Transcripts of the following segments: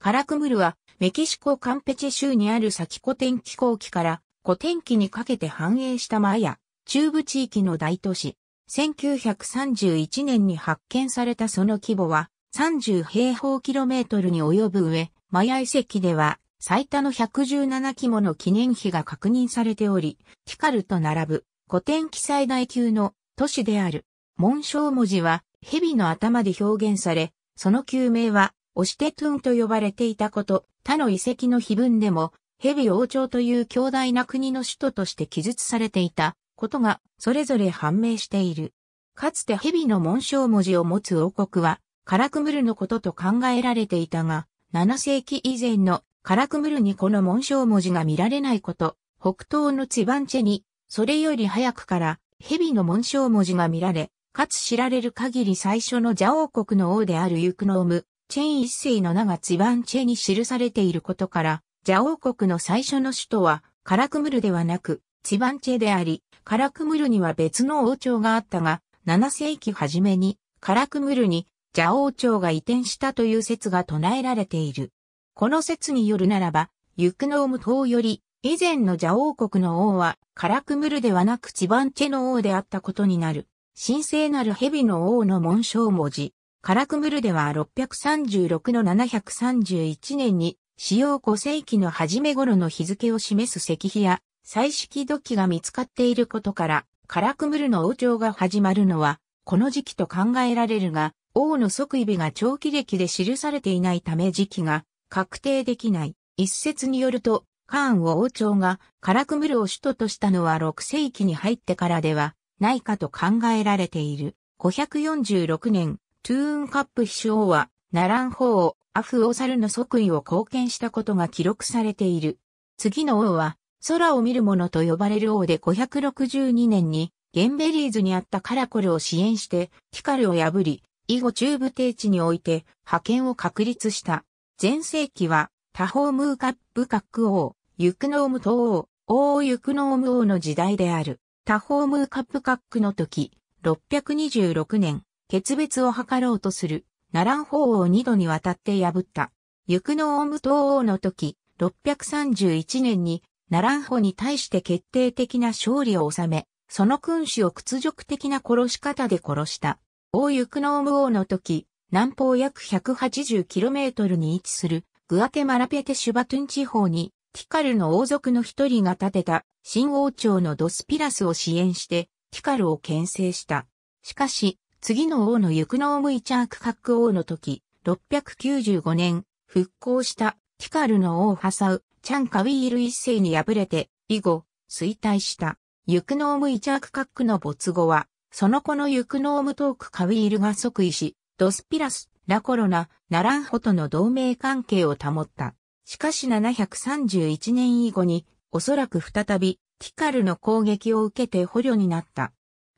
カラクムルはメキシコカンペチェ州にある先古典気候期から古典期にかけて繁栄したマヤ、中部地域の大都市。1931年に発見されたその規模は30平方キロメートルに及ぶ上、マヤ遺跡では最多の117規模の記念碑が確認されており、ティカルと並ぶ古典記最大級の都市である。紋章文字は蛇の頭で表現され、その旧名はオシテトゥンと呼ばれていたこと、他の遺跡の碑文でも、ヘビ王朝という強大な国の首都として記述されていたことが、それぞれ判明している。かつてヘビの紋章文字を持つ王国は、カラクムルのことと考えられていたが、7世紀以前のカラクムルにこの紋章文字が見られないこと、北東のツバンチェに、それより早くからヘビの紋章文字が見られ、かつ知られる限り最初のジャ王国の王であるユクノーム、チェン一世の名がバンチェに記されていることから、ジャ王国の最初の首都は、カラクムルではなく、チバンチェであり、カラクムルには別の王朝があったが、7世紀初めに、カラクムルに、ジャ王朝が移転したという説が唱えられている。この説によるならば、ユクノーム島より、以前のジャ王国の王は、カラクムルではなくチバンチェの王であったことになる。神聖なる蛇の王の紋章文字。カラクムルでは636の731年に、使用5世紀の初め頃の日付を示す石碑や、彩色土器が見つかっていることから、カラクムルの王朝が始まるのは、この時期と考えられるが、王の即位日が長期歴で記されていないため時期が確定できない。一説によると、カーン王朝がカラクムルを首都としたのは6世紀に入ってからではないかと考えられている。546年、トゥーンカップ秘書王は、ナラン法王、アフオサルの即位を貢献したことが記録されている。次の王は、空を見る者と呼ばれる王で562年に、ゲンベリーズにあったカラコルを支援して、ティカルを破り、以後中部低地において、派遣を確立した。前世紀は、多方ムーカップク王、ユクノーム東王、王ユクノーム王の時代である。多方ムーカップ格の時、626年、決別を図ろうとする、ナンホ法を二度にわたって破った。行のオウム東王の時、631年にナンホ法に対して決定的な勝利を収め、その君主を屈辱的な殺し方で殺した。王行のオウム王の時、南方約 180km に位置するグアテマラペテシュバトゥン地方にティカルの王族の一人が建てた新王朝のドスピラスを支援してティカルを牽制した。しかし、次の王の行くのームイチャーク各王の時、695年、復興したティカルの王ハサウ、チャンカウィール一世に敗れて、以後、衰退した。ユクノームイチャークカックの没後は、その子のユクノームトークカウィールが即位し、ドスピラス、ラコロナ、ナランホとの同盟関係を保った。しかし731年以後に、おそらく再び、ティカルの攻撃を受けて捕虜になった。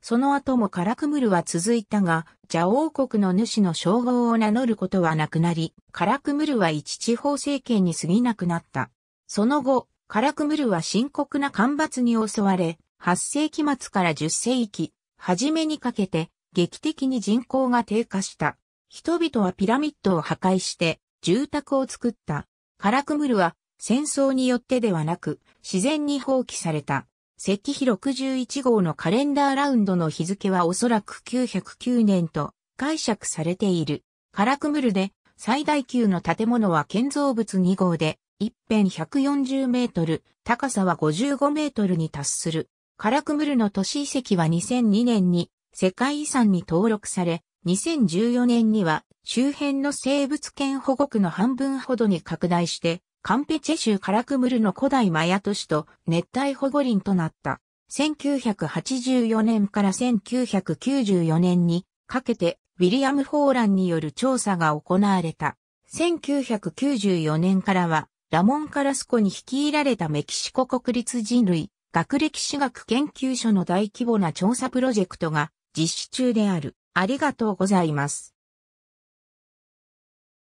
その後もカラクムルは続いたが、ジャ王国の主の称号を名乗ることはなくなり、カラクムルは一地方政権に過ぎなくなった。その後、カラクムルは深刻な干ばつに襲われ、8世紀末から10世紀、初めにかけて、劇的に人口が低下した。人々はピラミッドを破壊して、住宅を作った。カラクムルは戦争によってではなく、自然に放棄された。石碑61号のカレンダーラウンドの日付はおそらく909年と解釈されている。カラクムルで最大級の建物は建造物2号で、一辺140メートル、高さは55メートルに達する。カラクムルの都市遺跡は2002年に世界遺産に登録され、2014年には周辺の生物圏保護区の半分ほどに拡大してカンペチェ州カラクムルの古代マヤ都市と熱帯保護林となった。1984年から1994年にかけてウィリアム・フォーランによる調査が行われた。1994年からはラモン・カラスコに率いられたメキシコ国立人類学歴史学研究所の大規模な調査プロジェクトが実施中である。ありがとうございます。